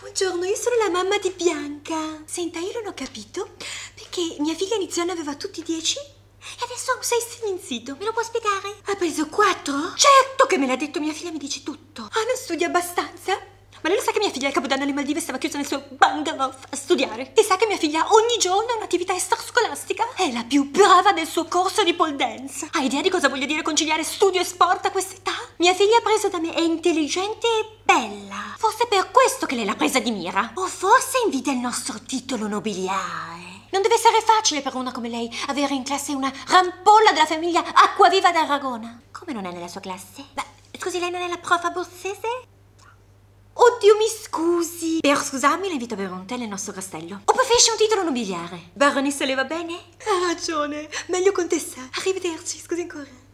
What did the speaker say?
Buongiorno, io sono la mamma di Bianca. Senta, io non ho capito perché mia figlia iniziale aveva tutti i dieci e adesso ha un 6 silenzito. Me lo può spiegare? Ha preso quattro? Certo che me l'ha detto, mia figlia mi dice tutto. Ah, non studia abbastanza? Ma lei lo sa che mia figlia al Capodanno alle Maldive stava chiusa nel suo bungalow a studiare? E sa che mia figlia ogni giorno ha un'attività extrascolastica? È la più brava del suo corso di pole dance. Ha idea di cosa voglia dire conciliare studio e sport a quest'età? Mia figlia presa da me è intelligente e bella. Forse per questo che lei l'ha presa di mira. O forse invidia il nostro titolo nobiliare. Non deve essere facile per una come lei avere in classe una rampolla della famiglia Acquaviva d'Aragona. Come non è nella sua classe? Beh, scusi, lei non è la prof borsese? Oddio, mi scusi. Per scusarmi le invito a bere un tè nel nostro castello. O preferisce un titolo nobiliare? Baronessa le va bene? Ha ragione. Meglio contessa. Arrivederci, scusi ancora.